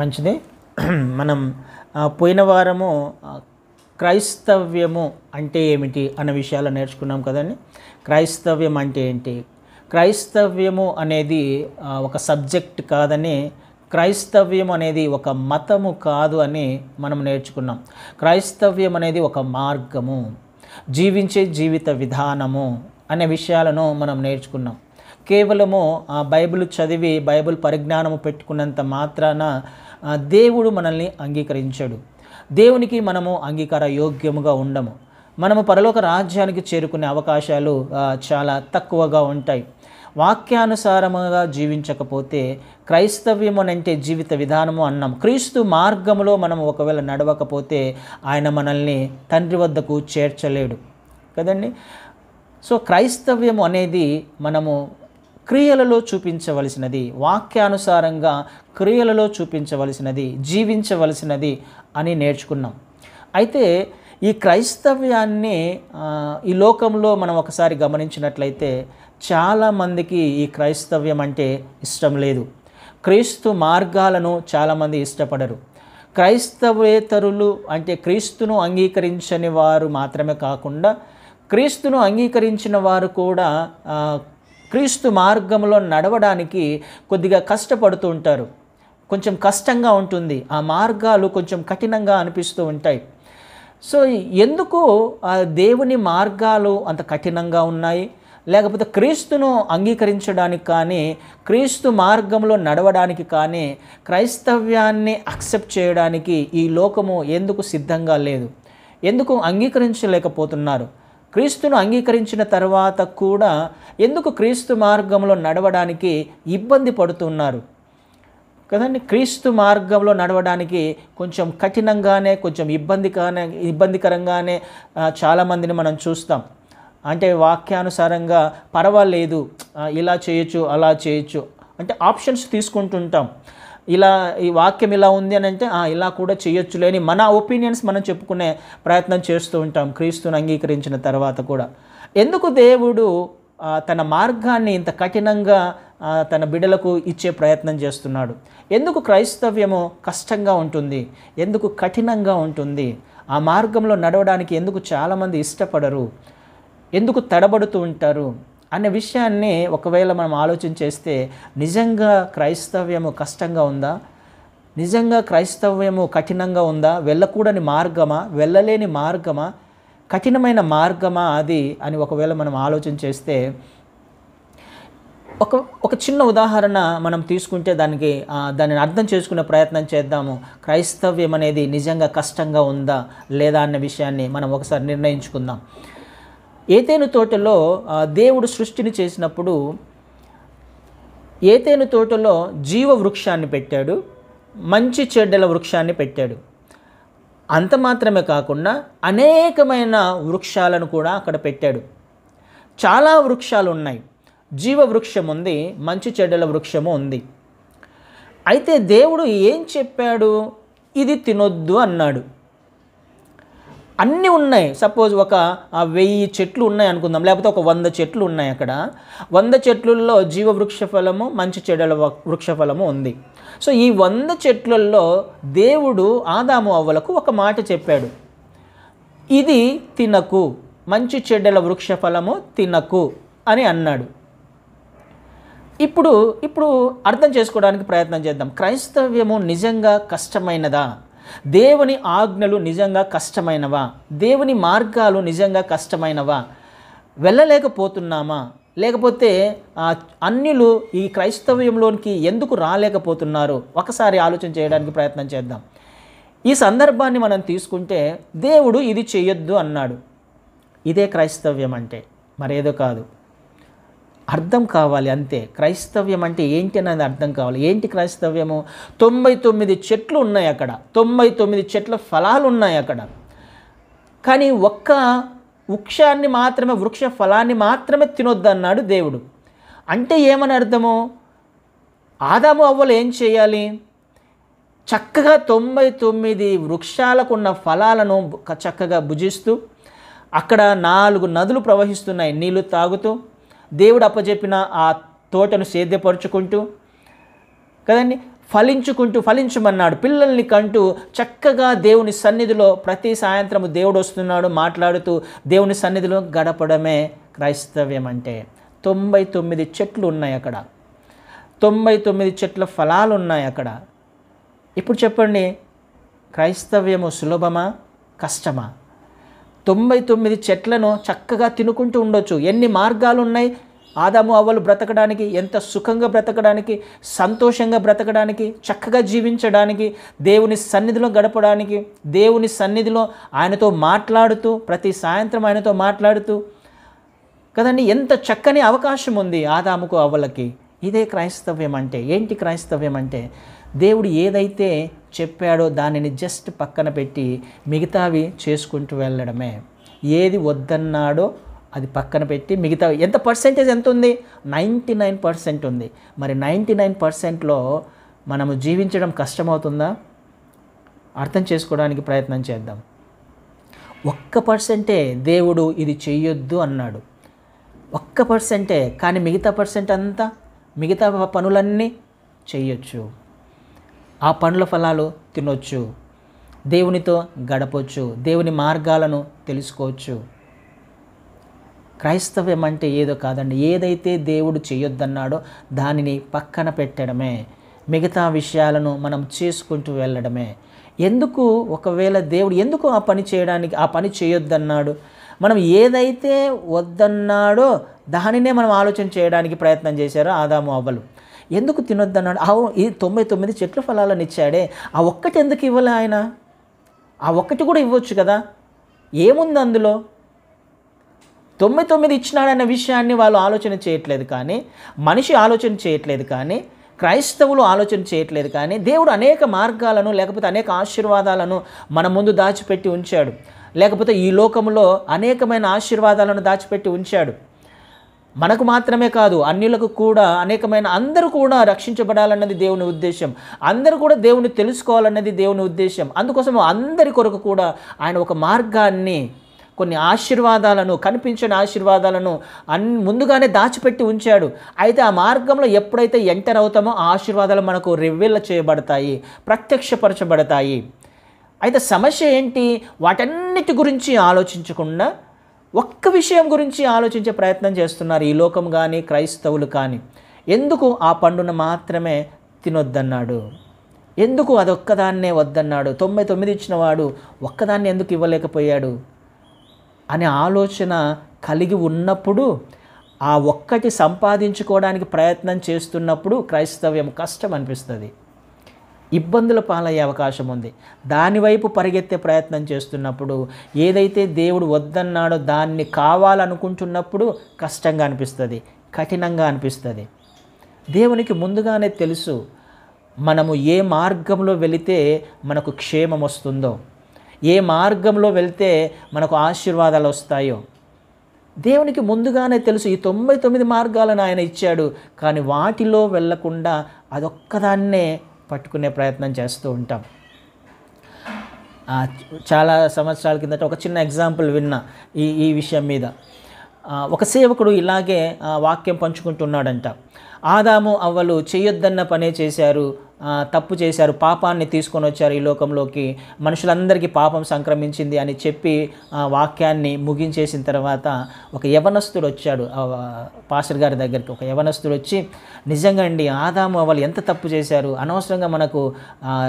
మంచిది మనం పోయిన వారము క్రైస్తవ్యము అంటే ఏమిటి అన్న విషయాలు నేర్చుకున్నాం కదండి క్రైస్తవ్యం అంటే ఏంటి క్రైస్తవ్యము అనేది ఒక సబ్జెక్ట్ కాదని క్రైస్తవ్యం అనేది ఒక మతము కాదు అని మనం నేర్చుకున్నాం క్రైస్తవ్యం అనేది ఒక మార్గము జీవించే జీవిత విధానము అనే విషయాలను మనం నేర్చుకున్నాం కేవలము బైబిల్ చదివి బైబిల్ పరిజ్ఞానము పెట్టుకున్నంత మాత్రాన దేవుడు మనల్ని అంగీకరించాడు దేవునికి మనము అంగీకార యోగ్యముగా ఉండము మనము పరలోక రాజ్యానికి చేరుకునే అవకాశాలు చాలా తక్కువగా ఉంటాయి వాక్యానుసారముగా జీవించకపోతే క్రైస్తవ్యం అంటే జీవిత విధానము అన్నాం క్రీస్తు మార్గంలో మనం ఒకవేళ నడవకపోతే ఆయన మనల్ని తండ్రి వద్దకు చేర్చలేడు కదండి సో క్రైస్తవ్యం అనేది మనము క్రియలలో చూపించవలసినది వాక్యానుసారంగా క్రియలలో చూపించవలసినది జీవించవలసినది అని నేర్చుకున్నాం అయితే ఈ క్రైస్తవ్యాన్ని ఈ లోకంలో మనం ఒకసారి గమనించినట్లయితే చాలామందికి ఈ క్రైస్తవ్యం అంటే ఇష్టం లేదు క్రీస్తు మార్గాలను చాలామంది ఇష్టపడరు క్రైస్తవేతరులు అంటే క్రీస్తును అంగీకరించని వారు మాత్రమే కాకుండా క్రీస్తును అంగీకరించిన వారు కూడా క్రీస్తు మార్గంలో నడవడానికి కొద్దిగా కష్టపడుతూ ఉంటారు కొంచెం కష్టంగా ఉంటుంది ఆ మార్గాలు కొంచెం కఠినంగా అనిపిస్తూ ఉంటాయి సో ఎందుకు ఆ దేవుని మార్గాలు అంత కఠినంగా ఉన్నాయి లేకపోతే క్రీస్తును అంగీకరించడానికి కానీ క్రీస్తు మార్గంలో నడవడానికి కానీ క్రైస్తవ్యాన్ని అక్సెప్ట్ చేయడానికి ఈ లోకము ఎందుకు సిద్ధంగా లేదు ఎందుకు అంగీకరించలేకపోతున్నారు క్రీస్తును అంగీకరించిన తర్వాత కూడా ఎందుకు క్రీస్తు మార్గంలో నడవడానికి ఇబ్బంది పడుతున్నారు కదండి క్రీస్తు మార్గంలో నడవడానికి కొంచెం కఠినంగానే కొంచెం కానీ ఇబ్బందికరంగానే చాలామందిని మనం చూస్తాం అంటే వాక్యానుసారంగా పర్వాలేదు ఇలా చేయొచ్చు అలా చేయొచ్చు అంటే ఆప్షన్స్ తీసుకుంటుంటాం ఇలా ఈ వాక్యం ఇలా ఉంది అని అంటే ఇలా కూడా చేయొచ్చు లేని మన ఒపీనియన్స్ మనం చెప్పుకునే ప్రయత్నం చేస్తూ ఉంటాం క్రీస్తుని అంగీకరించిన తర్వాత కూడా ఎందుకు దేవుడు తన మార్గాన్ని ఇంత కఠినంగా తన బిడలకు ఇచ్చే ప్రయత్నం చేస్తున్నాడు ఎందుకు క్రైస్తవ్యము కష్టంగా ఉంటుంది ఎందుకు కఠినంగా ఉంటుంది ఆ మార్గంలో నడవడానికి ఎందుకు చాలామంది ఇష్టపడరు ఎందుకు తడబడుతూ ఉంటారు అనే విషయాన్ని ఒకవేళ మనం ఆలోచన చేస్తే నిజంగా క్రైస్తవ్యము కష్టంగా ఉందా నిజంగా క్రైస్తవ్యము కఠినంగా ఉందా వెళ్ళకూడని మార్గమా వెళ్ళలేని మార్గమా కఠినమైన మార్గమా అది అని ఒకవేళ మనం ఆలోచన చేస్తే ఒక ఒక చిన్న ఉదాహరణ మనం తీసుకుంటే దానికి దానిని అర్థం చేసుకునే ప్రయత్నం చేద్దాము క్రైస్తవ్యం అనేది నిజంగా కష్టంగా ఉందా లేదా అన్న విషయాన్ని మనం ఒకసారి నిర్ణయించుకుందాం ఏతేను తోటలో దేవుడు సృష్టిని చేసినప్పుడు ఏతేను తోటలో జీవ వృక్షాన్ని పెట్టాడు మంచి చెడ్డల వృక్షాన్ని పెట్టాడు అంత మాత్రమే కాకుండా అనేకమైన వృక్షాలను కూడా అక్కడ పెట్టాడు చాలా వృక్షాలు ఉన్నాయి జీవ వృక్షం ఉంది మంచి చెడ్డల వృక్షము ఉంది అయితే దేవుడు ఏం చెప్పాడు ఇది తినొద్దు అన్నాడు అన్నీ ఉన్నాయి సపోజ్ ఒక వెయ్యి చెట్లు ఉన్నాయి అనుకుందాం లేకపోతే ఒక వంద చెట్లు ఉన్నాయి అక్కడ వంద చెట్లలో జీవ వృక్షఫలము మంచి చెడల వృక్షఫలము ఉంది సో ఈ వంద చెట్లలో దేవుడు ఆదాము అవ్వలకు ఒక మాట చెప్పాడు ఇది తినకు మంచి చెడ్డల వృక్షఫలము తినకు అని అన్నాడు ఇప్పుడు ఇప్పుడు అర్థం చేసుకోవడానికి ప్రయత్నం చేద్దాం క్రైస్తవ్యము నిజంగా కష్టమైనదా దేవుని ఆజ్ఞలు నిజంగా కష్టమైనవా దేవుని మార్గాలు నిజంగా కష్టమైనవా వెళ్ళలేకపోతున్నామా లేకపోతే అన్యులు ఈ క్రైస్తవ్యంలోనికి ఎందుకు రాలేకపోతున్నారు ఒకసారి ఆలోచన చేయడానికి ప్రయత్నం చేద్దాం ఈ సందర్భాన్ని మనం తీసుకుంటే దేవుడు ఇది చేయొద్దు అన్నాడు ఇదే క్రైస్తవ్యం అంటే మరేదో కాదు అర్థం కావాలి అంతే క్రైస్తవ్యం అంటే ఏంటి అనేది అర్థం కావాలి ఏంటి క్రైస్తవ్యము తొంభై తొమ్మిది చెట్లు ఉన్నాయి అక్కడ తొంభై తొమ్మిది చెట్ల ఫలాలు ఉన్నాయి అక్కడ కానీ ఒక్క వృక్షాన్ని మాత్రమే వృక్ష ఫలాన్ని మాత్రమే తినొద్దన్నాడు దేవుడు అంటే ఏమని అర్థము ఆదాము అవ్వలు ఏం చేయాలి చక్కగా తొంభై తొమ్మిది వృక్షాలకు ఉన్న ఫలాలను చక్కగా భుజిస్తూ అక్కడ నాలుగు నదులు ప్రవహిస్తున్నాయి నీళ్లు తాగుతూ దేవుడు అప్పజెప్పిన ఆ తోటను సేద్యపరుచుకుంటూ కదండి ఫలించుకుంటూ ఫలించమన్నాడు పిల్లల్ని కంటూ చక్కగా దేవుని సన్నిధిలో ప్రతి సాయంత్రము దేవుడు వస్తున్నాడు మాట్లాడుతూ దేవుని సన్నిధిలో గడపడమే క్రైస్తవ్యం అంటే తొంభై తొమ్మిది చెట్లు ఉన్నాయి అక్కడ తొంభై తొమ్మిది చెట్ల ఫలాలు ఉన్నాయి అక్కడ ఇప్పుడు చెప్పండి క్రైస్తవ్యము సులభమా కష్టమా తొంభై తొమ్మిది చెట్లను చక్కగా తినుకుంటూ ఉండొచ్చు ఎన్ని మార్గాలు ఉన్నాయి ఆదాము అవ్వలు బ్రతకడానికి ఎంత సుఖంగా బ్రతకడానికి సంతోషంగా బ్రతకడానికి చక్కగా జీవించడానికి దేవుని సన్నిధిలో గడపడానికి దేవుని సన్నిధిలో ఆయనతో మాట్లాడుతూ ప్రతి సాయంత్రం ఆయనతో మాట్లాడుతూ కదండి ఎంత చక్కని అవకాశం ఉంది ఆదాముకు అవ్వలకి ఇదే క్రైస్తవ్యం అంటే ఏంటి క్రైస్తవ్యం అంటే దేవుడు ఏదైతే చెప్పాడో దానిని జస్ట్ పక్కన పెట్టి మిగతావి చేసుకుంటూ వెళ్ళడమే ఏది వద్దన్నాడో అది పక్కన పెట్టి మిగతా ఎంత పర్సెంటేజ్ ఎంత ఉంది నైంటీ నైన్ పర్సెంట్ ఉంది మరి నైంటీ నైన్ పర్సెంట్లో మనము జీవించడం కష్టమవుతుందా అర్థం చేసుకోవడానికి ప్రయత్నం చేద్దాం ఒక్క పర్సెంటే దేవుడు ఇది చేయొద్దు అన్నాడు ఒక్క పర్సెంటే కానీ మిగతా పర్సెంట్ అంతా మిగతా పనులన్నీ చేయొచ్చు ఆ పండ్ల ఫలాలు తినొచ్చు దేవునితో గడపవచ్చు దేవుని మార్గాలను తెలుసుకోవచ్చు క్రైస్తవ్యం అంటే ఏదో కాదండి ఏదైతే దేవుడు చేయొద్దన్నాడో దానిని పక్కన పెట్టడమే మిగతా విషయాలను మనం చేసుకుంటూ వెళ్ళడమే ఎందుకు ఒకవేళ దేవుడు ఎందుకు ఆ పని చేయడానికి ఆ పని చేయొద్దన్నాడు మనం ఏదైతే వద్దన్నాడో దానినే మనం ఆలోచన చేయడానికి ప్రయత్నం చేశారో ఆదాము అవ్వలు ఎందుకు అన్నాడు ఆ ఈ తొంభై తొమ్మిది చెట్ల ఫలాలను ఇచ్చాడే ఆ ఒక్కటి ఎందుకు ఇవ్వలే ఆయన ఆ ఒక్కటి కూడా ఇవ్వచ్చు కదా ఏముంది అందులో తొంభై తొమ్మిది ఇచ్చినాడన్న విషయాన్ని వాళ్ళు ఆలోచన చేయట్లేదు కానీ మనిషి ఆలోచన చేయట్లేదు కానీ క్రైస్తవులు ఆలోచన చేయట్లేదు కానీ దేవుడు అనేక మార్గాలను లేకపోతే అనేక ఆశీర్వాదాలను మన ముందు దాచిపెట్టి ఉంచాడు లేకపోతే ఈ లోకంలో అనేకమైన ఆశీర్వాదాలను దాచిపెట్టి ఉంచాడు మనకు మాత్రమే కాదు అన్యులకు కూడా అనేకమైన అందరూ కూడా రక్షించబడాలన్నది దేవుని ఉద్దేశం అందరూ కూడా దేవుని తెలుసుకోవాలన్నది దేవుని ఉద్దేశం అందుకోసం అందరి కొరకు కూడా ఆయన ఒక మార్గాన్ని కొన్ని ఆశీర్వాదాలను కనిపించని ఆశీర్వాదాలను అన్ ముందుగానే దాచిపెట్టి ఉంచాడు అయితే ఆ మార్గంలో ఎప్పుడైతే ఎంటర్ అవుతామో ఆ ఆశీర్వాదాలు మనకు రివీల్ చేయబడతాయి ప్రత్యక్షపరచబడతాయి అయితే సమస్య ఏంటి వాటన్నిటి గురించి ఆలోచించకుండా ఒక్క విషయం గురించి ఆలోచించే ప్రయత్నం చేస్తున్నారు ఈ లోకం కానీ క్రైస్తవులు కానీ ఎందుకు ఆ పండును మాత్రమే తినొద్దన్నాడు ఎందుకు అదొక్కదాన్నే వద్దన్నాడు తొంభై తొమ్మిది ఇచ్చినవాడు ఒక్కదాన్ని ఎందుకు ఇవ్వలేకపోయాడు అనే ఆలోచన కలిగి ఉన్నప్పుడు ఆ ఒక్కటి సంపాదించుకోవడానికి ప్రయత్నం చేస్తున్నప్పుడు క్రైస్తవ్యం కష్టం అనిపిస్తుంది ఇబ్బందుల పాలయ్యే అవకాశం ఉంది దానివైపు పరిగెత్తే ప్రయత్నం చేస్తున్నప్పుడు ఏదైతే దేవుడు వద్దన్నాడో దాన్ని కావాలనుకుంటున్నప్పుడు కష్టంగా అనిపిస్తుంది కఠినంగా అనిపిస్తుంది దేవునికి ముందుగానే తెలుసు మనము ఏ మార్గంలో వెళితే మనకు క్షేమం వస్తుందో ఏ మార్గంలో వెళ్తే మనకు ఆశీర్వాదాలు వస్తాయో దేవునికి ముందుగానే తెలుసు ఈ తొంభై తొమ్మిది మార్గాలను ఆయన ఇచ్చాడు కానీ వాటిలో వెళ్లకుండా అదొక్కదాన్నే పట్టుకునే ప్రయత్నం చేస్తూ ఉంటాం చాలా సంవత్సరాల కిందట ఒక చిన్న ఎగ్జాంపుల్ విన్నా ఈ ఈ విషయం మీద ఒక సేవకుడు ఇలాగే వాక్యం పంచుకుంటున్నాడంట ఆదాము అవ్వలు చేయొద్దన్న పనే చేశారు తప్పు చేశారు పాపాన్ని తీసుకొని వచ్చారు ఈ లోకంలోకి మనుషులందరికీ పాపం సంక్రమించింది అని చెప్పి వాక్యాన్ని ముగించేసిన తర్వాత ఒక యవనస్తుడు వచ్చాడు పాస్టర్ గారి దగ్గరికి ఒక యవనస్తుడు వచ్చి నిజంగా అండి ఆదాము వాళ్ళు ఎంత తప్పు చేశారు అనవసరంగా మనకు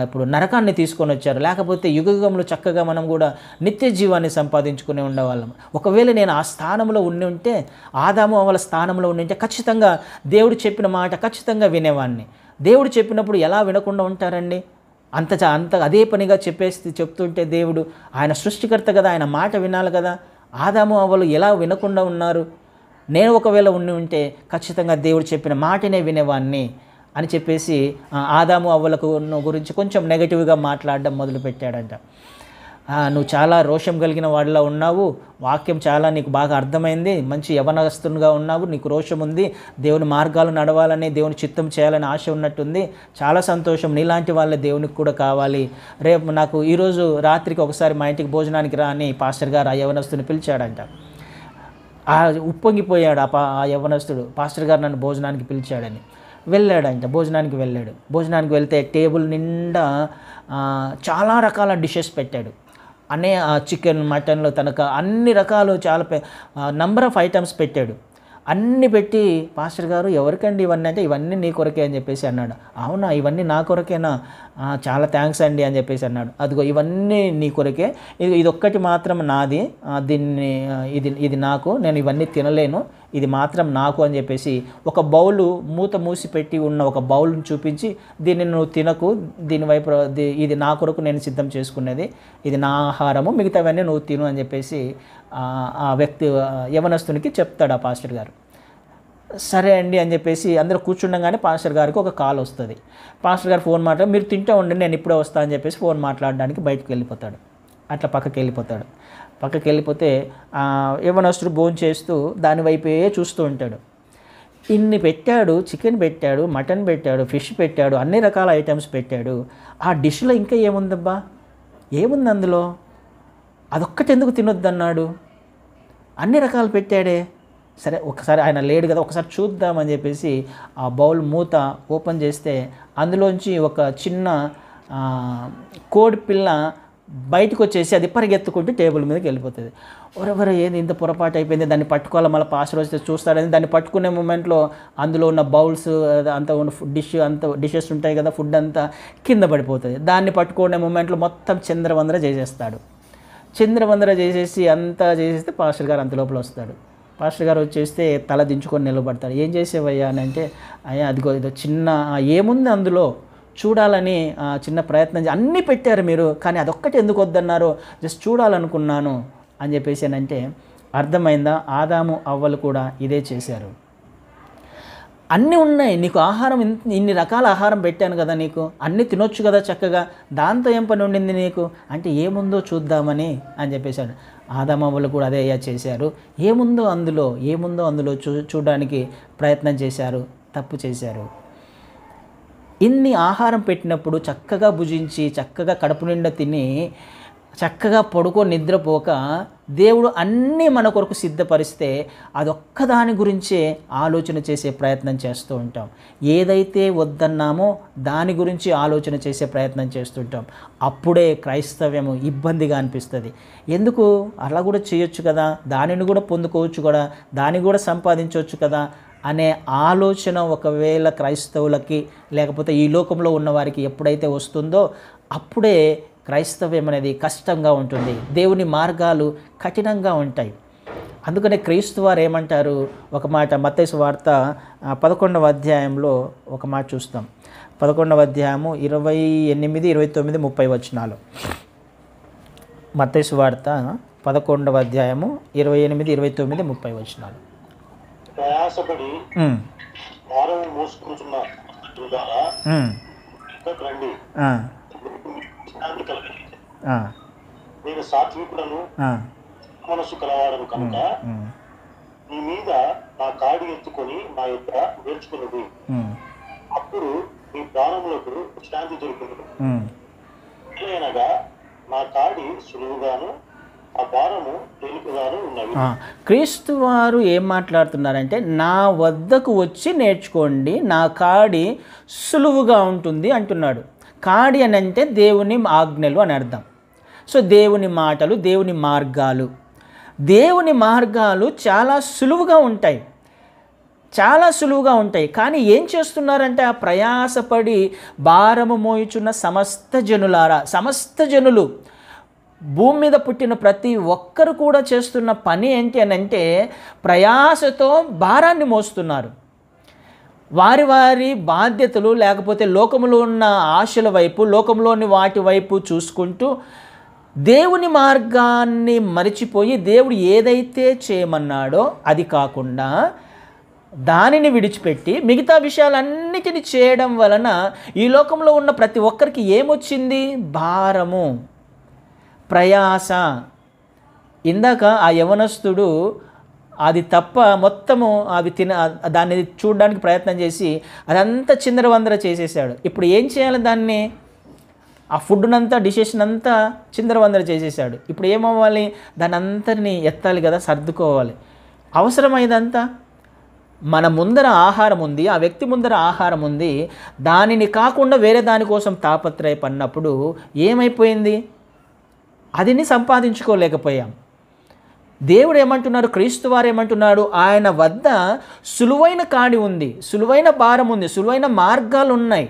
ఇప్పుడు నరకాన్ని తీసుకొని వచ్చారు లేకపోతే యుగయుగంలో చక్కగా మనం కూడా నిత్య జీవాన్ని సంపాదించుకునే ఉండేవాళ్ళం ఒకవేళ నేను ఆ స్థానంలో ఉండి ఉంటే ఆదాము వాళ్ళ స్థానంలో ఉండి ఉంటే ఖచ్చితంగా దేవుడు చెప్పిన మాట ఖచ్చితంగా వినేవాడిని దేవుడు చెప్పినప్పుడు ఎలా వినకుండా ఉంటారండి అంత అంత అదే పనిగా చెప్పేసి చెప్తుంటే దేవుడు ఆయన సృష్టికర్త కదా ఆయన మాట వినాలి కదా ఆదాము అవ్వలు ఎలా వినకుండా ఉన్నారు నేను ఒకవేళ ఉండి ఉంటే ఖచ్చితంగా దేవుడు చెప్పిన మాటనే వినేవాడిని అని చెప్పేసి ఆదాము అవ్వలకు గురించి కొంచెం నెగిటివ్గా మాట్లాడడం మొదలుపెట్టాడంట నువ్వు చాలా రోషం కలిగిన వాడిలా ఉన్నావు వాక్యం చాలా నీకు బాగా అర్థమైంది మంచి యవనస్తునిగా ఉన్నావు నీకు రోషం ఉంది దేవుని మార్గాలు నడవాలని దేవుని చిత్తం చేయాలని ఆశ ఉన్నట్టుంది చాలా సంతోషం నీలాంటి వాళ్ళ దేవునికి కూడా కావాలి రేపు నాకు ఈరోజు రాత్రికి ఒకసారి మా ఇంటికి భోజనానికి రా అని పాస్టర్ గారు ఆ యవనస్తుని పిలిచాడంట ఆ ఉప్పొంగిపోయాడు ఆ ఆ యవనస్తుడు పాస్టర్ గారు నన్ను భోజనానికి పిలిచాడని వెళ్ళాడు భోజనానికి వెళ్ళాడు భోజనానికి వెళ్తే టేబుల్ నిండా చాలా రకాల డిషెస్ పెట్టాడు అనే చికెన్ మటన్లు తనక అన్ని రకాలు చాలా నంబర్ ఆఫ్ ఐటమ్స్ పెట్టాడు అన్నీ పెట్టి పాస్టర్ గారు ఎవరికండి ఇవన్నీ అంటే ఇవన్నీ నీ కొరకే అని చెప్పేసి అన్నాడు అవునా ఇవన్నీ నా కొరకేనా చాలా థ్యాంక్స్ అండి అని చెప్పేసి అన్నాడు అదిగో ఇవన్నీ నీ కొరకే ఇది ఒక్కటి మాత్రం నాది దీన్ని ఇది ఇది నాకు నేను ఇవన్నీ తినలేను ఇది మాత్రం నాకు అని చెప్పేసి ఒక బౌలు మూత మూసిపెట్టి ఉన్న ఒక బౌల్ని చూపించి దీన్ని నువ్వు తినకు దీనివైపు ఇది నా కొరకు నేను సిద్ధం చేసుకునేది ఇది నా ఆహారము మిగతావన్నీ నువ్వు తిను అని చెప్పేసి ఆ వ్యక్తి యవనస్తునికి చెప్తాడు ఆ పాస్టర్ గారు సరే అండి అని చెప్పేసి అందరూ కూర్చుండగానే పాస్టర్ గారికి ఒక కాల్ వస్తుంది పాస్టర్ గారు ఫోన్ మాట్లాడి మీరు తింటూ ఉండండి నేను ఇప్పుడే వస్తా అని చెప్పేసి ఫోన్ మాట్లాడడానికి బయటకు వెళ్ళిపోతాడు అట్లా పక్కకి వెళ్ళిపోతాడు పక్కకి వెళ్ళిపోతే యవనస్తుడు భోజనం చేస్తూ దాని వైపే చూస్తూ ఉంటాడు ఇన్ని పెట్టాడు చికెన్ పెట్టాడు మటన్ పెట్టాడు ఫిష్ పెట్టాడు అన్ని రకాల ఐటమ్స్ పెట్టాడు ఆ డిష్లో ఇంకా ఏముందబ్బా ఏముంది అందులో అదొక్కటి ఎందుకు తినొద్దన్నాడు అన్ని రకాలు పెట్టాడే సరే ఒకసారి ఆయన లేడు కదా ఒకసారి చూద్దామని చెప్పేసి ఆ బౌల్ మూత ఓపెన్ చేస్తే అందులోంచి ఒక చిన్న కోడి పిల్ల బయటకు వచ్చేసి అది పరిగెత్తుకుంటూ టేబుల్ మీదకి వెళ్ళిపోతుంది ఎవరెవరు ఏది ఇంత పొరపాటు అయిపోయింది దాన్ని పట్టుకోవాలి మళ్ళీ పాస్ రోజు చూస్తాడని దాన్ని పట్టుకునే మూమెంట్లో అందులో ఉన్న బౌల్స్ అంత ఉన్న డిష్ అంత డిషెస్ ఉంటాయి కదా ఫుడ్ అంతా కింద పడిపోతుంది దాన్ని పట్టుకునే మూమెంట్లో మొత్తం చంద్రవందర చేసేస్తాడు చంద్రవందర చేసేసి అంతా చేసేస్తే పాస్టర్ గారు అంత లోపల వస్తాడు పాస్టర్ గారు వచ్చేస్తే తల దించుకొని నిలబడతాడు ఏం చేసేవయ్యా అని అంటే అయ్యా అదిగో ఇదో చిన్న ఏముంది అందులో చూడాలని చిన్న ప్రయత్నం అన్నీ పెట్టారు మీరు కానీ అదొక్కటి ఎందుకు వద్దన్నారు జస్ట్ చూడాలనుకున్నాను అని చెప్పేసి అంటే అర్థమైందా ఆదాము అవ్వలు కూడా ఇదే చేశారు అన్నీ ఉన్నాయి నీకు ఆహారం ఇన్ని రకాల ఆహారం పెట్టాను కదా నీకు అన్నీ తినొచ్చు కదా చక్కగా దాంతో ఏం పని ఉండింది నీకు అంటే ఏముందో చూద్దామని అని చెప్పేశాడు ఆదామవ్వలు కూడా అదే అయ్యా చేశారు ఏముందో అందులో ఏముందో అందులో చూ చూడడానికి ప్రయత్నం చేశారు తప్పు చేశారు ఇన్ని ఆహారం పెట్టినప్పుడు చక్కగా భుజించి చక్కగా కడుపు నిండా తిని చక్కగా పడుకో నిద్రపోక దేవుడు అన్నీ మన కొరకు సిద్ధపరిస్తే అదొక్కదాని గురించే ఆలోచన చేసే ప్రయత్నం చేస్తూ ఉంటాం ఏదైతే వద్దన్నామో దాని గురించి ఆలోచన చేసే ప్రయత్నం చేస్తుంటాం అప్పుడే క్రైస్తవ్యము ఇబ్బందిగా అనిపిస్తుంది ఎందుకు అలా కూడా చేయొచ్చు కదా దానిని కూడా పొందుకోవచ్చు కూడా దాన్ని కూడా సంపాదించవచ్చు కదా అనే ఆలోచన ఒకవేళ క్రైస్తవులకి లేకపోతే ఈ లోకంలో ఉన్నవారికి ఎప్పుడైతే వస్తుందో అప్పుడే క్రైస్తవ్యం అనేది కష్టంగా ఉంటుంది దేవుని మార్గాలు కఠినంగా ఉంటాయి అందుకనే క్రీస్తు వారు ఏమంటారు ఒక మాట మత్తేసు వార్త పదకొండవ అధ్యాయంలో ఒక మాట చూస్తాం పదకొండవ అధ్యాయము ఇరవై ఎనిమిది ఇరవై తొమ్మిది ముప్పై వచనాలు మత్తేసు వార్త పదకొండవ అధ్యాయము ఇరవై ఎనిమిది ఇరవై తొమ్మిది ముప్పై వచనాలు ప్రయాసపడి వారం మూసుకుంటున్నారు ద్వారా నేను సాత్వికులను మనసు కలవాడను కనుక నీ మీద నా కాడి ఎత్తుకొని నా యొక్క నేర్చుకున్నది అప్పుడు నీ ప్రాణములకు శాంతి దొరుకుతుంది ఎట్లయినగా నా కాడి సులువుగాను క్రీస్తు వారు ఏం మాట్లాడుతున్నారంటే నా వద్దకు వచ్చి నేర్చుకోండి నా కాడి సులువుగా ఉంటుంది అంటున్నాడు కాడి అని అంటే దేవుని ఆజ్ఞలు అని అర్థం సో దేవుని మాటలు దేవుని మార్గాలు దేవుని మార్గాలు చాలా సులువుగా ఉంటాయి చాలా సులువుగా ఉంటాయి కానీ ఏం చేస్తున్నారంటే ఆ ప్రయాసపడి భారము మోయుచున్న సమస్త జనులారా సమస్త జనులు భూమి మీద పుట్టిన ప్రతి ఒక్కరు కూడా చేస్తున్న పని ఏంటి అని అంటే ప్రయాసతో భారాన్ని మోస్తున్నారు వారి వారి బాధ్యతలు లేకపోతే లోకంలో ఉన్న ఆశల వైపు లోకంలోని వాటి వైపు చూసుకుంటూ దేవుని మార్గాన్ని మరిచిపోయి దేవుడు ఏదైతే చేయమన్నాడో అది కాకుండా దానిని విడిచిపెట్టి మిగతా విషయాలన్నిటిని చేయడం వలన ఈ లోకంలో ఉన్న ప్రతి ఒక్కరికి ఏమొచ్చింది భారము ప్రయాస ఇందాక ఆ యవనస్తుడు అది తప్ప మొత్తము అవి తిన దాన్ని చూడడానికి ప్రయత్నం చేసి అదంతా చిందరవందర చేసేసాడు ఇప్పుడు ఏం చేయాలి దాన్ని ఆ ఫుడ్నంతా డిషెషన్ అంతా చిందరవందర చేసేసాడు ఇప్పుడు ఏమవ్వాలి దాని అంతటిని ఎత్తాలి కదా సర్దుకోవాలి అవసరమైనదంతా మన ముందర ఆహారం ఉంది ఆ వ్యక్తి ముందర ఆహారం ఉంది దానిని కాకుండా వేరే దానికోసం తాపత్రయపడినప్పుడు ఏమైపోయింది అదిని సంపాదించుకోలేకపోయాం దేవుడు ఏమంటున్నారు క్రీస్తు వారు ఏమంటున్నారు ఆయన వద్ద సులువైన కాడి ఉంది సులువైన భారం ఉంది సులువైన మార్గాలు ఉన్నాయి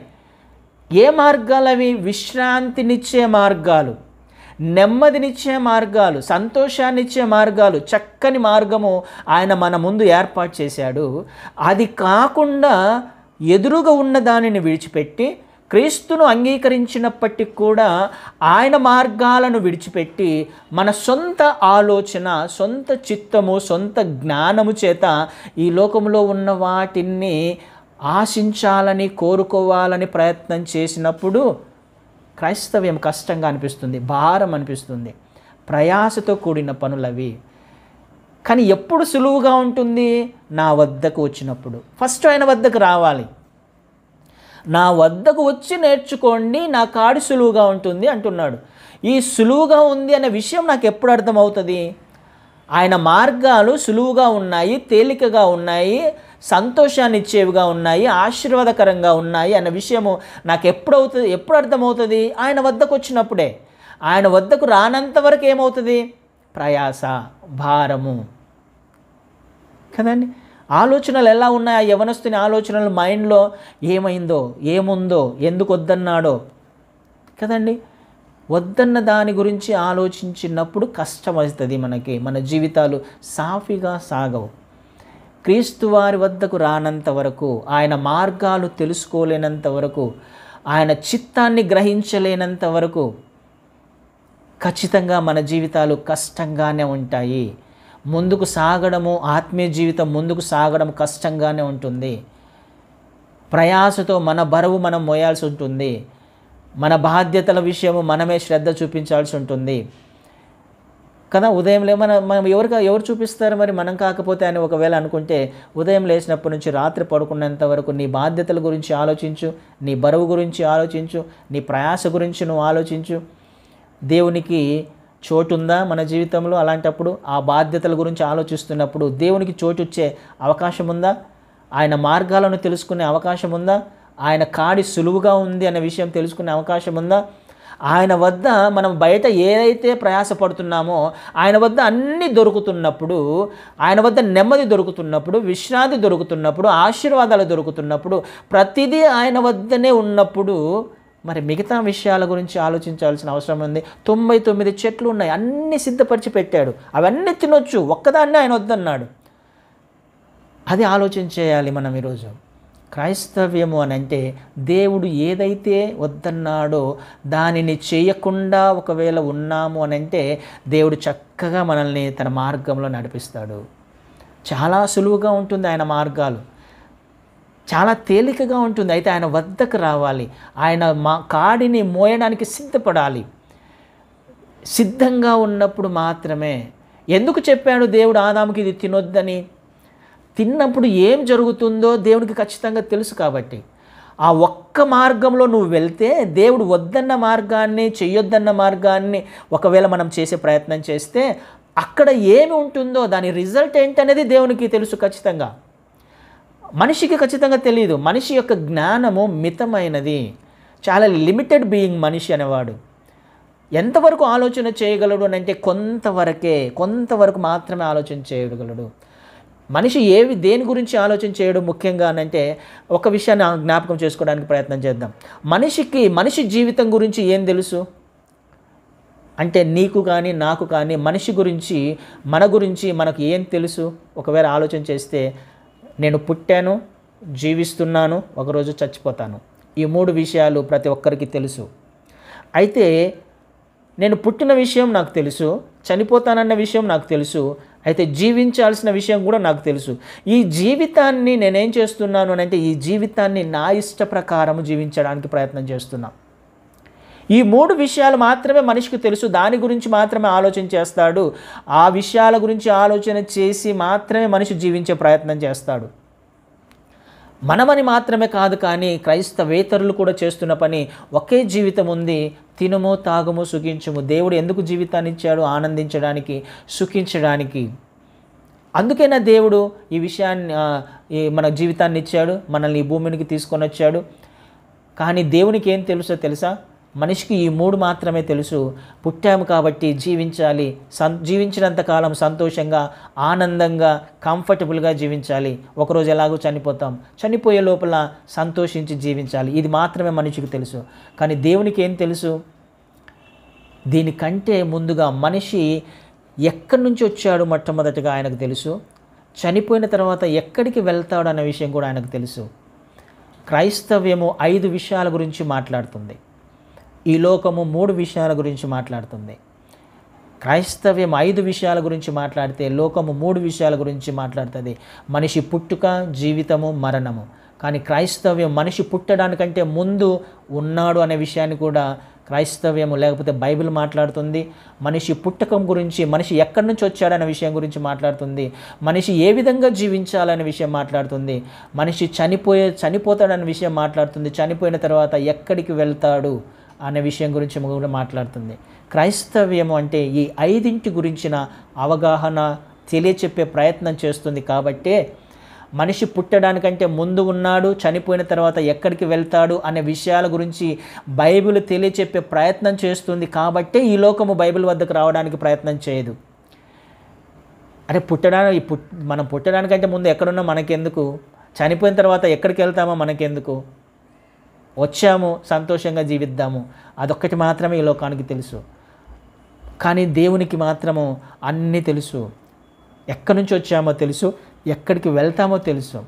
ఏ మార్గాలు అవి విశ్రాంతినిచ్చే మార్గాలు నెమ్మదినిచ్చే మార్గాలు సంతోషాన్నిచ్చే మార్గాలు చక్కని మార్గము ఆయన మన ముందు ఏర్పాటు చేశాడు అది కాకుండా ఎదురుగా ఉన్న దానిని విడిచిపెట్టి క్రీస్తును అంగీకరించినప్పటికీ కూడా ఆయన మార్గాలను విడిచిపెట్టి మన సొంత ఆలోచన సొంత చిత్తము సొంత జ్ఞానము చేత ఈ లోకంలో ఉన్న వాటిని ఆశించాలని కోరుకోవాలని ప్రయత్నం చేసినప్పుడు క్రైస్తవ్యం కష్టంగా అనిపిస్తుంది భారం అనిపిస్తుంది ప్రయాసతో కూడిన పనులవి కానీ ఎప్పుడు సులువుగా ఉంటుంది నా వద్దకు వచ్చినప్పుడు ఫస్ట్ ఆయన వద్దకు రావాలి నా వద్దకు వచ్చి నేర్చుకోండి నా కాడి సులువుగా ఉంటుంది అంటున్నాడు ఈ సులువుగా ఉంది అనే విషయం నాకు ఎప్పుడు అర్థమవుతుంది ఆయన మార్గాలు సులువుగా ఉన్నాయి తేలికగా ఉన్నాయి సంతోషాన్ని ఇచ్చేవిగా ఉన్నాయి ఆశీర్వాదకరంగా ఉన్నాయి అన్న విషయము నాకు ఎప్పుడవుతుంది ఎప్పుడు అర్థమవుతుంది ఆయన వద్దకు వచ్చినప్పుడే ఆయన వద్దకు రానంత వరకు ఏమవుతుంది ప్రయాస భారము కదండి ఆలోచనలు ఎలా ఆ యవనస్తుని ఆలోచనలు మైండ్లో ఏమైందో ఏముందో ఎందుకు వద్దన్నాడో కదండి వద్దన్న దాని గురించి ఆలోచించినప్పుడు కష్టమవుతుంది మనకి మన జీవితాలు సాఫీగా సాగవు క్రీస్తు వారి వద్దకు రానంత వరకు ఆయన మార్గాలు తెలుసుకోలేనంత వరకు ఆయన చిత్తాన్ని గ్రహించలేనంత వరకు ఖచ్చితంగా మన జీవితాలు కష్టంగానే ఉంటాయి ముందుకు సాగడము ఆత్మీయ జీవితం ముందుకు సాగడం కష్టంగానే ఉంటుంది ప్రయాసతో మన బరువు మనం మోయాల్సి ఉంటుంది మన బాధ్యతల విషయము మనమే శ్రద్ధ చూపించాల్సి ఉంటుంది కదా ఉదయం లే మన మనం ఎవరికి ఎవరు చూపిస్తారు మరి మనం కాకపోతే అని ఒకవేళ అనుకుంటే ఉదయం లేచినప్పటి నుంచి రాత్రి పడుకున్నంత వరకు నీ బాధ్యతల గురించి ఆలోచించు నీ బరువు గురించి ఆలోచించు నీ ప్రయాస గురించి నువ్వు ఆలోచించు దేవునికి చోటు ఉందా మన జీవితంలో అలాంటప్పుడు ఆ బాధ్యతల గురించి ఆలోచిస్తున్నప్పుడు దేవునికి చోటు వచ్చే అవకాశం ఉందా ఆయన మార్గాలను తెలుసుకునే అవకాశం ఉందా ఆయన కాడి సులువుగా ఉంది అనే విషయం తెలుసుకునే అవకాశం ఉందా ఆయన వద్ద మనం బయట ఏదైతే ప్రయాసపడుతున్నామో ఆయన వద్ద అన్నీ దొరుకుతున్నప్పుడు ఆయన వద్ద నెమ్మది దొరుకుతున్నప్పుడు విశ్రాంతి దొరుకుతున్నప్పుడు ఆశీర్వాదాలు దొరుకుతున్నప్పుడు ప్రతిదీ ఆయన వద్దనే ఉన్నప్పుడు మరి మిగతా విషయాల గురించి ఆలోచించాల్సిన అవసరం ఉంది తొంభై తొమ్మిది చెట్లు ఉన్నాయి అన్నీ సిద్ధపరిచి పెట్టాడు అవన్నీ తినొచ్చు ఒక్కదాన్నే ఆయన వద్దన్నాడు అది ఆలోచించేయాలి మనం ఈరోజు క్రైస్తవ్యము అని అంటే దేవుడు ఏదైతే వద్దన్నాడో దానిని చేయకుండా ఒకవేళ ఉన్నాము అని అంటే దేవుడు చక్కగా మనల్ని తన మార్గంలో నడిపిస్తాడు చాలా సులువుగా ఉంటుంది ఆయన మార్గాలు చాలా తేలికగా ఉంటుంది అయితే ఆయన వద్దకు రావాలి ఆయన మా కాడిని మోయడానికి సిద్ధపడాలి సిద్ధంగా ఉన్నప్పుడు మాత్రమే ఎందుకు చెప్పాడు దేవుడు ఆదాముకి ఇది తినొద్దని తిన్నప్పుడు ఏం జరుగుతుందో దేవుడికి ఖచ్చితంగా తెలుసు కాబట్టి ఆ ఒక్క మార్గంలో నువ్వు వెళ్తే దేవుడు వద్దన్న మార్గాన్ని చెయ్యొద్దన్న మార్గాన్ని ఒకవేళ మనం చేసే ప్రయత్నం చేస్తే అక్కడ ఏమి ఉంటుందో దాని రిజల్ట్ ఏంటనేది దేవునికి తెలుసు ఖచ్చితంగా మనిషికి ఖచ్చితంగా తెలియదు మనిషి యొక్క జ్ఞానము మితమైనది చాలా లిమిటెడ్ బీయింగ్ మనిషి అనేవాడు ఎంతవరకు ఆలోచన చేయగలడు అని అంటే కొంతవరకే కొంతవరకు మాత్రమే ఆలోచన చేయగలడు మనిషి ఏవి దేని గురించి ఆలోచన చేయడం ముఖ్యంగా అంటే ఒక విషయాన్ని జ్ఞాపకం చేసుకోవడానికి ప్రయత్నం చేద్దాం మనిషికి మనిషి జీవితం గురించి ఏం తెలుసు అంటే నీకు కానీ నాకు కానీ మనిషి గురించి మన గురించి మనకు ఏం తెలుసు ఒకవేళ ఆలోచన చేస్తే నేను పుట్టాను జీవిస్తున్నాను ఒకరోజు చచ్చిపోతాను ఈ మూడు విషయాలు ప్రతి ఒక్కరికి తెలుసు అయితే నేను పుట్టిన విషయం నాకు తెలుసు చనిపోతానన్న విషయం నాకు తెలుసు అయితే జీవించాల్సిన విషయం కూడా నాకు తెలుసు ఈ జీవితాన్ని నేనేం చేస్తున్నాను అంటే ఈ జీవితాన్ని నా ఇష్ట ప్రకారం జీవించడానికి ప్రయత్నం చేస్తున్నాను ఈ మూడు విషయాలు మాత్రమే మనిషికి తెలుసు దాని గురించి మాత్రమే ఆలోచన చేస్తాడు ఆ విషయాల గురించి ఆలోచన చేసి మాత్రమే మనిషి జీవించే ప్రయత్నం చేస్తాడు మనమని మాత్రమే కాదు కానీ క్రైస్తవేతరులు కూడా చేస్తున్న పని ఒకే జీవితం ఉంది తినము తాగము సుఖించము దేవుడు ఎందుకు జీవితాన్ని ఇచ్చాడు ఆనందించడానికి సుఖించడానికి అందుకైనా దేవుడు ఈ విషయాన్ని మన జీవితాన్ని ఇచ్చాడు మనల్ని ఈ భూమికి తీసుకొని వచ్చాడు కానీ దేవునికి ఏం తెలుసో తెలుసా మనిషికి ఈ మూడు మాత్రమే తెలుసు పుట్టాము కాబట్టి జీవించాలి సం జీవించినంత కాలం సంతోషంగా ఆనందంగా కంఫర్టబుల్గా జీవించాలి ఒకరోజు ఎలాగో చనిపోతాం చనిపోయే లోపల సంతోషించి జీవించాలి ఇది మాత్రమే మనిషికి తెలుసు కానీ దేవునికి ఏం తెలుసు దీనికంటే ముందుగా మనిషి ఎక్కడి నుంచి వచ్చాడు మొట్టమొదటిగా ఆయనకు తెలుసు చనిపోయిన తర్వాత ఎక్కడికి వెళ్తాడు అనే విషయం కూడా ఆయనకు తెలుసు క్రైస్తవ్యము ఐదు విషయాల గురించి మాట్లాడుతుంది ఈ లోకము మూడు విషయాల గురించి మాట్లాడుతుంది క్రైస్తవ్యం ఐదు విషయాల గురించి మాట్లాడితే లోకము మూడు విషయాల గురించి మాట్లాడుతుంది మనిషి పుట్టుక జీవితము మరణము కానీ క్రైస్తవ్యం మనిషి పుట్టడానికంటే ముందు ఉన్నాడు అనే విషయాన్ని కూడా క్రైస్తవ్యము లేకపోతే బైబిల్ మాట్లాడుతుంది మనిషి పుట్టకం గురించి మనిషి ఎక్కడి నుంచి వచ్చాడనే విషయం గురించి మాట్లాడుతుంది మనిషి ఏ విధంగా జీవించాలనే విషయం మాట్లాడుతుంది మనిషి చనిపోయే చనిపోతాడనే విషయం మాట్లాడుతుంది చనిపోయిన తర్వాత ఎక్కడికి వెళ్తాడు అనే విషయం గురించి కూడా మాట్లాడుతుంది క్రైస్తవ్యము అంటే ఈ ఐదింటి గురించిన అవగాహన తెలియచెప్పే ప్రయత్నం చేస్తుంది కాబట్టే మనిషి పుట్టడానికంటే ముందు ఉన్నాడు చనిపోయిన తర్వాత ఎక్కడికి వెళ్తాడు అనే విషయాల గురించి బైబిల్ తెలియచెప్పే ప్రయత్నం చేస్తుంది కాబట్టే ఈ లోకము బైబిల్ వద్దకు రావడానికి ప్రయత్నం చేయదు అరే పుట్టడానికి పుట్ మనం పుట్టడానికంటే ముందు ఎక్కడున్నా మనకెందుకు చనిపోయిన తర్వాత ఎక్కడికి వెళ్తామో మనకెందుకు వచ్చాము సంతోషంగా జీవిద్దాము అదొక్కటి మాత్రమే ఈ లోకానికి తెలుసు కానీ దేవునికి మాత్రము అన్నీ తెలుసు ఎక్కడి నుంచి వచ్చామో తెలుసు ఎక్కడికి వెళ్తామో తెలుసు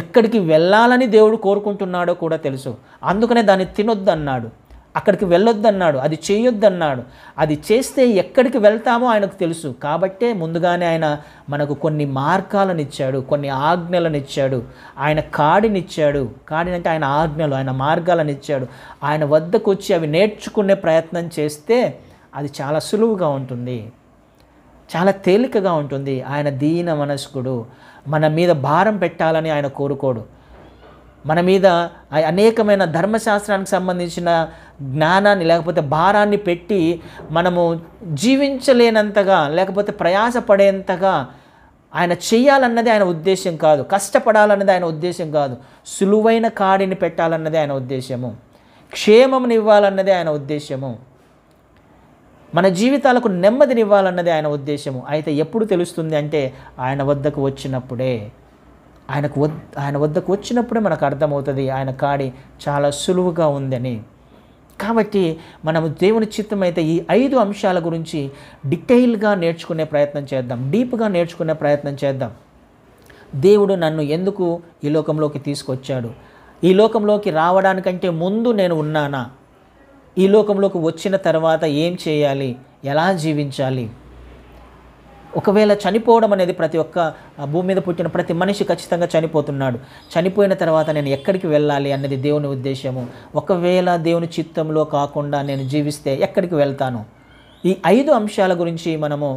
ఎక్కడికి వెళ్ళాలని దేవుడు కోరుకుంటున్నాడో కూడా తెలుసు అందుకనే దాన్ని తినొద్దు అన్నాడు అక్కడికి వెళ్ళొద్దన్నాడు అది చేయొద్దన్నాడు అది చేస్తే ఎక్కడికి వెళ్తామో ఆయనకు తెలుసు కాబట్టే ముందుగానే ఆయన మనకు కొన్ని మార్గాలను ఇచ్చాడు కొన్ని ఆజ్ఞలను ఇచ్చాడు ఆయన కాడినిచ్చాడు కాడినంటే ఆయన ఆజ్ఞలు ఆయన మార్గాలను ఇచ్చాడు ఆయన వద్దకు వచ్చి అవి నేర్చుకునే ప్రయత్నం చేస్తే అది చాలా సులువుగా ఉంటుంది చాలా తేలికగా ఉంటుంది ఆయన దీన మనస్కుడు మన మీద భారం పెట్టాలని ఆయన కోరుకోడు మన మీద అనేకమైన ధర్మశాస్త్రానికి సంబంధించిన జ్ఞానాన్ని లేకపోతే భారాన్ని పెట్టి మనము జీవించలేనంతగా లేకపోతే ప్రయాసపడేంతగా ఆయన చేయాలన్నది ఆయన ఉద్దేశం కాదు కష్టపడాలన్నది ఆయన ఉద్దేశం కాదు సులువైన కాడిని పెట్టాలన్నది ఆయన ఉద్దేశము క్షేమంనివ్వాలన్నది ఆయన ఉద్దేశము మన జీవితాలకు నెమ్మదినివ్వాలన్నది ఆయన ఉద్దేశము అయితే ఎప్పుడు తెలుస్తుంది అంటే ఆయన వద్దకు వచ్చినప్పుడే ఆయనకు వద్ ఆయన వద్దకు వచ్చినప్పుడే మనకు అర్థమవుతుంది ఆయన కాడి చాలా సులువుగా ఉందని కాబట్టి మనము దేవుని చిత్తమైతే ఈ ఐదు అంశాల గురించి డీటెయిల్గా నేర్చుకునే ప్రయత్నం చేద్దాం డీప్గా నేర్చుకునే ప్రయత్నం చేద్దాం దేవుడు నన్ను ఎందుకు ఈ లోకంలోకి తీసుకొచ్చాడు ఈ లోకంలోకి రావడానికంటే ముందు నేను ఉన్నానా ఈ లోకంలోకి వచ్చిన తర్వాత ఏం చేయాలి ఎలా జీవించాలి ఒకవేళ చనిపోవడం అనేది ప్రతి ఒక్క భూమి మీద పుట్టిన ప్రతి మనిషి ఖచ్చితంగా చనిపోతున్నాడు చనిపోయిన తర్వాత నేను ఎక్కడికి వెళ్ళాలి అన్నది దేవుని ఉద్దేశము ఒకవేళ దేవుని చిత్తంలో కాకుండా నేను జీవిస్తే ఎక్కడికి వెళ్తాను ఈ ఐదు అంశాల గురించి మనము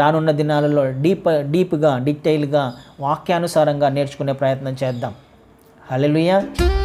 రానున్న దినాలలో డీప్ డీప్గా డీటెయిల్గా వాక్యానుసారంగా నేర్చుకునే ప్రయత్నం చేద్దాం హలో